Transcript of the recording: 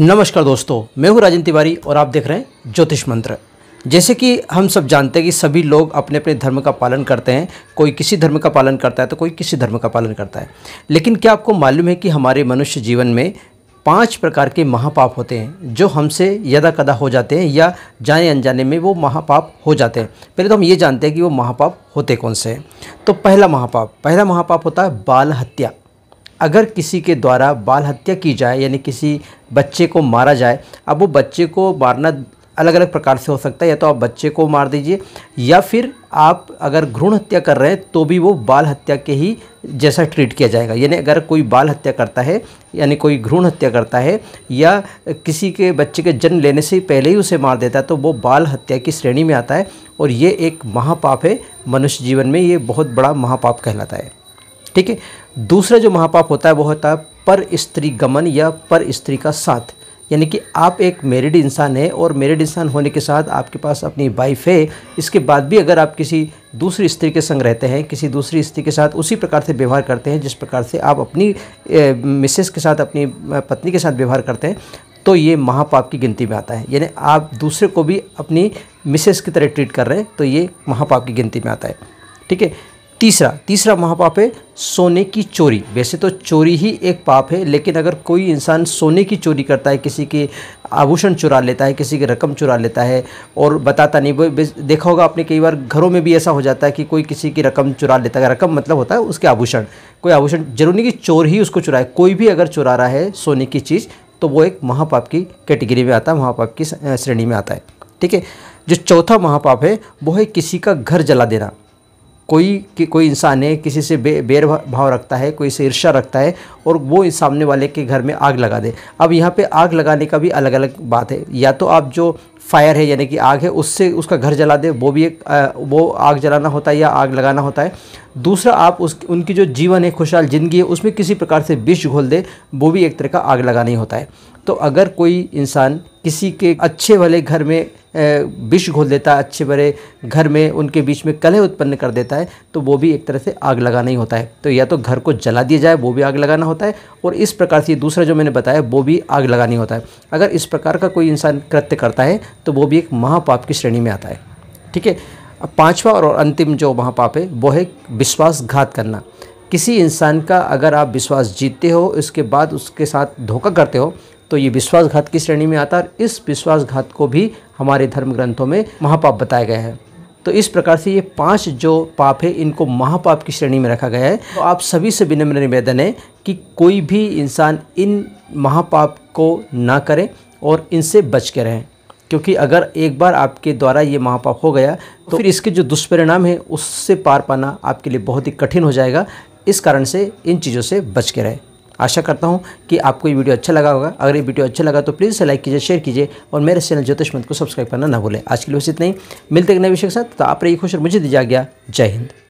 नमस्कार दोस्तों मैं हूं राजन तिवारी और आप देख रहे हैं ज्योतिष मंत्र जैसे कि हम सब जानते हैं कि सभी लोग अपने अपने धर्म का पालन करते हैं कोई किसी धर्म का पालन करता है तो कोई किसी धर्म का पालन करता है लेकिन क्या आपको मालूम है कि हमारे मनुष्य जीवन में पांच प्रकार के महापाप होते हैं जो हमसे यदा कदा हो जाते हैं या जाने अनजाने में वो महापाप हो जाते हैं पहले तो हम ये जानते हैं कि वो महापाप होते कौन से हैं तो पहला महापाप पहला महापाप होता है बाल हत्या अगर किसी के द्वारा बाल हत्या की जाए यानी किसी बच्चे को मारा जाए अब वो बच्चे को मारना अलग अलग प्रकार से हो सकता है या तो आप बच्चे को मार दीजिए या फिर आप अगर भ्रूण हत्या कर रहे हैं तो भी वो बाल हत्या के ही जैसा ट्रीट किया जाएगा यानी अगर कोई बाल हत्या करता है यानी कोई भ्रूण हत्या करता है या किसी के बच्चे के जन्म लेने से पहले ही उसे मार देता है तो वो बाल हत्या की श्रेणी में आता है और ये एक महापाप है मनुष्य जीवन में ये बहुत बड़ा महापाप कहलाता है ठीक है दूसरा जो महापाप होता है वो होता है पर स्त्री गमन या पर स्त्री का साथ यानी कि आप एक मेरिड इंसान है और मेरिड इंसान होने के साथ आपके पास अपनी वाइफ है इसके बाद भी अगर आप किसी दूसरी स्त्री के संग रहते हैं किसी दूसरी स्त्री के साथ उसी प्रकार से व्यवहार करते हैं जिस प्रकार से आप अपनी मिसेस के साथ अपनी पत्नी के साथ व्यवहार करते हैं तो ये महापाप की गिनती में आता है यानी आप दूसरे को भी अपनी मिसेस की तरह ट्रीट कर रहे हैं तो ये महापाप की गिनती में आता है ठीक है तीसरा तीसरा महापाप है सोने की चोरी वैसे तो चोरी ही एक पाप है लेकिन अगर कोई इंसान सोने की चोरी करता है किसी के आभूषण चुरा लेता है किसी की रकम चुरा लेता है और बताता नहीं वो देखा होगा आपने कई बार घरों में भी ऐसा हो जाता है कि कोई किसी की रकम चुरा लेता है रकम मतलब होता है उसके आभूषण कोई आभूषण जरूरी कि चोर ही उसको चुराए कोई भी अगर चुरा रहा है सोने की चीज़ तो वो एक महापाप की कैटेगरी में आता है महापाप की श्रेणी में आता है ठीक है जो चौथा महापाप है वो है किसी का घर जला देना कोई कि कोई इंसान है किसी से बे बेर भाव रखता है कोई से ईर्षा रखता है और वो सामने वाले के घर में आग लगा दे अब यहाँ पे आग लगाने का भी अलग अलग बात है या तो आप जो फायर है यानी कि आग है उससे उसका घर जला दे वो भी एक आ, वो आग जलाना होता है या आग लगाना होता है दूसरा आप उस उनकी जो जीवन है खुशहाल ज़िंदगी है उसमें किसी प्रकार से विष घोल दे वो भी एक तरह का आग लगाना ही होता है तो अगर कोई इंसान किसी के अच्छे वाले घर में विष घोल देता है अच्छे बड़े घर में उनके बीच में कलह उत्पन्न कर देता है तो वो भी एक तरह से आग लगाना ही होता है तो या तो घर को जला दिया जाए वो भी आग लगाना होता है और इस प्रकार से दूसरा जो मैंने बताया वो भी आग लगानी होता है अगर इस प्रकार का कोई इंसान कृत्य करता है तो वो भी एक महापाप की श्रेणी में आता है ठीक है अब पाँचवा और अंतिम जो महापाप है वो है विश्वासघात करना किसी इंसान का अगर आप विश्वास जीतते हो उसके बाद उसके साथ धोखा करते हो तो ये विश्वासघात की श्रेणी में आता है इस विश्वासघात को भी हमारे धर्म ग्रंथों में महापाप बताया गया है तो इस प्रकार से ये पांच जो पाप है इनको महापाप की श्रेणी में रखा गया है तो आप सभी से विनम्र निवेदन है कि कोई भी इंसान इन महापाप को ना करे और इनसे बच के रहें क्योंकि अगर एक बार आपके द्वारा ये महापाप हो गया तो फिर इसके जो दुष्परिणाम है उससे पार पाना आपके लिए बहुत ही कठिन हो जाएगा इस कारण से इन चीज़ों से बच के रहें आशा करता हूँ कि आपको ये वीडियो अच्छा लगा होगा अगर ये वीडियो अच्छा लगा तो प्लीज़ लाइक कीजिए शेयर कीजिए और मेरे चैनल ज्योतिष मंत्र को सब्सक्राइब करना ना भूलें आज के लिए बस इतना ही मिलते हैं नए विषय के साथ तो आप रही खुश और मुझे दीजिए गया जय हिंद